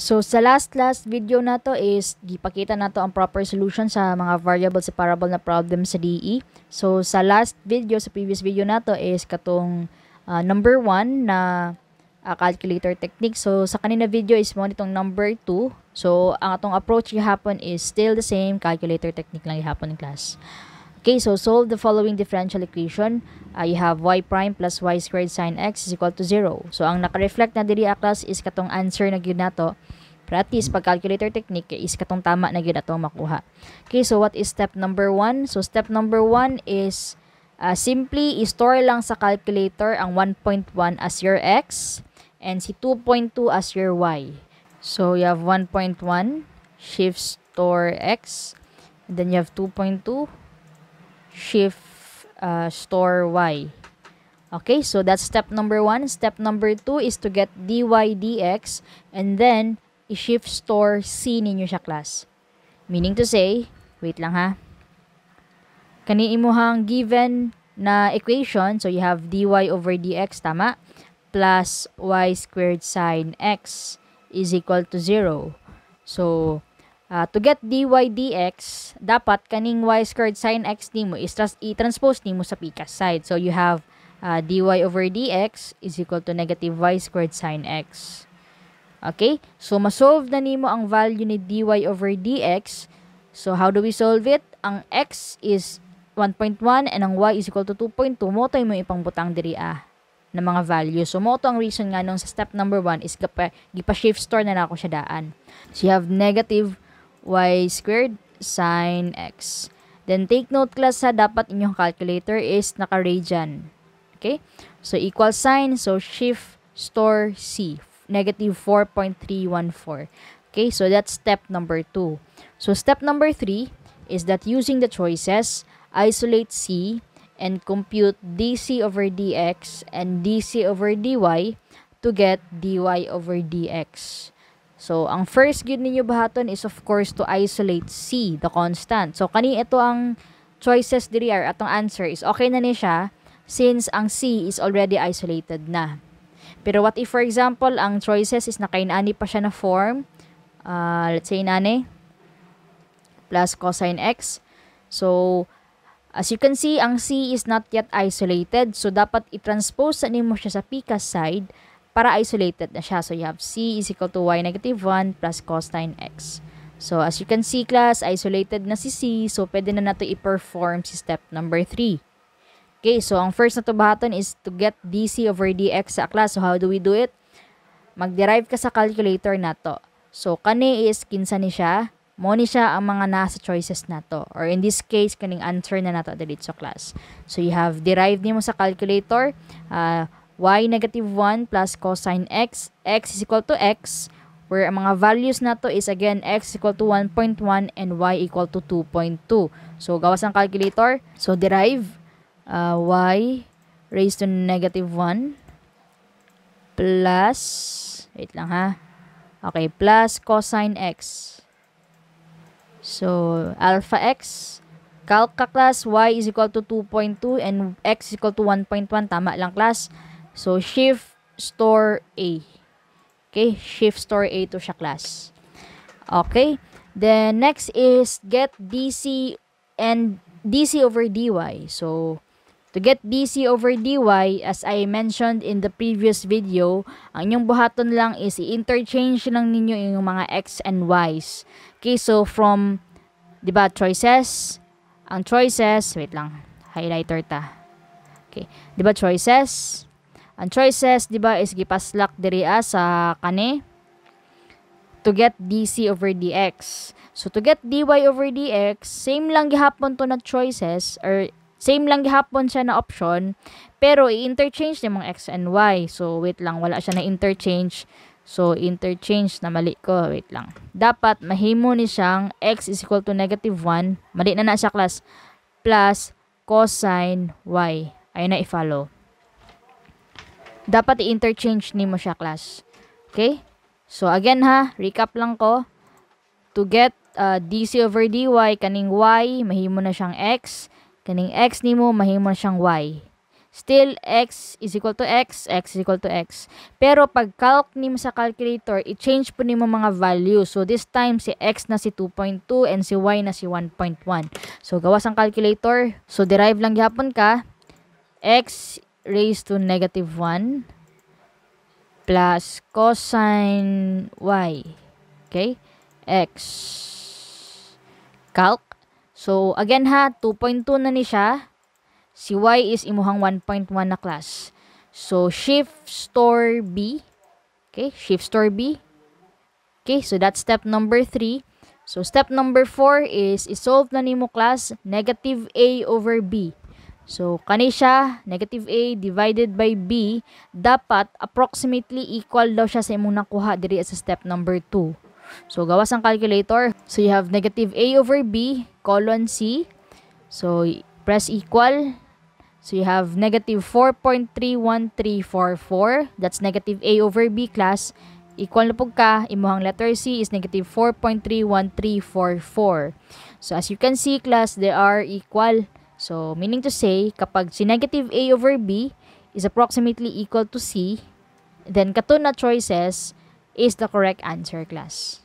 So sa last last video na to is gipakita na to ang proper solution sa mga variable separable na problem sa DE. So sa last video sa previous video na to is katong uh, number 1 na uh, calculator technique. So sa kanina video is mo nitong number 2. So ang atong approach gihapon is still the same calculator technique lang gihapon in class. Okay, so solve the following differential equation. Uh, you have y prime plus y squared sine x is equal to 0. So, ang naka-reflect na diri aklas is katong answer na gyud nato. Practice pag calculator technique is katong tama na gyud ato makuha. Okay, so what is step number 1? So, step number 1 is uh, simply i-store lang sa calculator ang 1.1 as your x and si 2.2 as your y. So, you have 1.1 shift store x then you have 2.2 shift uh, store y. Okay, so that's step number one. Step number two is to get dy dx and then i-shift store c ninyo siya class. Meaning to say, wait lang ha. Kani imuhang given na equation, so you have dy over dx, tama? Plus y squared sine x is equal to 0. So, Uh, to get dy dx, dapat kaning y squared sine x nimo is trans i-transpose nimo sa pikas side. So, you have uh, dy over dx is equal to negative y squared sine x. Okay? So, masolve na nimo ang value ni dy over dx. So, how do we solve it? Ang x is 1.1 and ang y is equal to 2.2. Moto mo ipangbutang diri ah na mga values. So, mo to ang reason nga nung sa step number 1 is gipa-shift store na na ako siya daan. So, you have negative y squared sine x. Then, take note class ha, dapat inyong calculator is naka-radian. Okay? So, equal sign. So, shift store C. Negative 4.314. Okay? So, that's step number 2. So, step number 3 is that using the choices, isolate C and compute dc over dx and dc over dy to get dy over dx. So, ang first gid ninyo bahaton is of course to isolate C, the constant. So, kani ito ang choices diri are atong answer is okay na ni siya since ang C is already isolated na. Pero what if for example ang choices is nakainani pa siya na form, uh, let's say nani plus cosine x. So, as you can see, ang C is not yet isolated. So, dapat i-transpose sa nimo siya sa pika side para isolated na siya. So, you have C is equal to y negative 1 plus cosine x. So, as you can see, class, isolated na si C. So, pwede na nato i-perform si step number 3. Okay, so ang first na tubahaton is to get dc over dx sa class. So, how do we do it? Mag-derive ka sa calculator na to. So, kani is kinsa ni siya. Mo ni siya ang mga nasa choices na to. Or in this case, kaning answer na nato dito sa class. So, you have derived nimo sa calculator. Uh, y negative 1 plus cosine x, x is equal to x, where ang mga values na to is again x equal to 1.1 and y equal to 2.2. So, gawas ang calculator. So, derive uh, y raised to negative 1 plus, wait lang ha, okay, plus cosine x. So, alpha x, calc class, y is equal to 2.2 and x is equal to 1.1, tama lang class. So, shift store A. Okay, shift store A to siya class. Okay, then next is get DC and DC over DY. So, To get DC over DY, as I mentioned in the previous video, ang inyong buhaton lang is i-interchange lang ninyo yung mga X and Ys. Okay, so from, di ba, choices, ang choices, wait lang, highlighter ta. Okay, di ba, choices, ang choices, di ba, is gipaslak diri sa kani to get dc over dx. So, to get dy over dx, same lang gihapon to na choices or same lang gihapon siya na option pero i-interchange ni mga x and y. So, wait lang, wala siya na interchange. So, interchange na mali ko. Wait lang. Dapat, mahimo ni siyang x is equal to negative 1. Mali na na siya class. Plus, cosine y. Ayun na i-follow dapat i-interchange nimo siya class. Okay? So again ha, recap lang ko. To get uh, dc over dy kaning y mahimo na siyang x, kaning x nimo mahimo na siyang y. Still x is equal to x, x is equal to x. Pero pag calc nimo sa calculator, i-change po nimo mga values. So this time si x na si 2.2 and si y na si 1.1. So gawas ang calculator. So derive lang gyapon ka x raised to negative 1 plus cosine y. Okay? X. Calc. So, again ha, 2.2 na ni siya. Si y is imuhang 1.1 na class. So, shift store B. Okay? Shift store B. Okay? So, that's step number 3. So, step number 4 is isolve na ni mo class negative A over B. So, kani negative a divided by b, dapat approximately equal daw siya sa imong nakuha diri sa step number 2. So, gawas ang calculator. So, you have negative a over b, colon c. So, press equal. So, you have negative 4.31344. That's negative a over b class. Equal na po ka, imuhang letter C is negative 4.31344. So, as you can see, class, they are equal. So, meaning to say, kapag si negative A over B is approximately equal to C, then kato na choices is the correct answer class.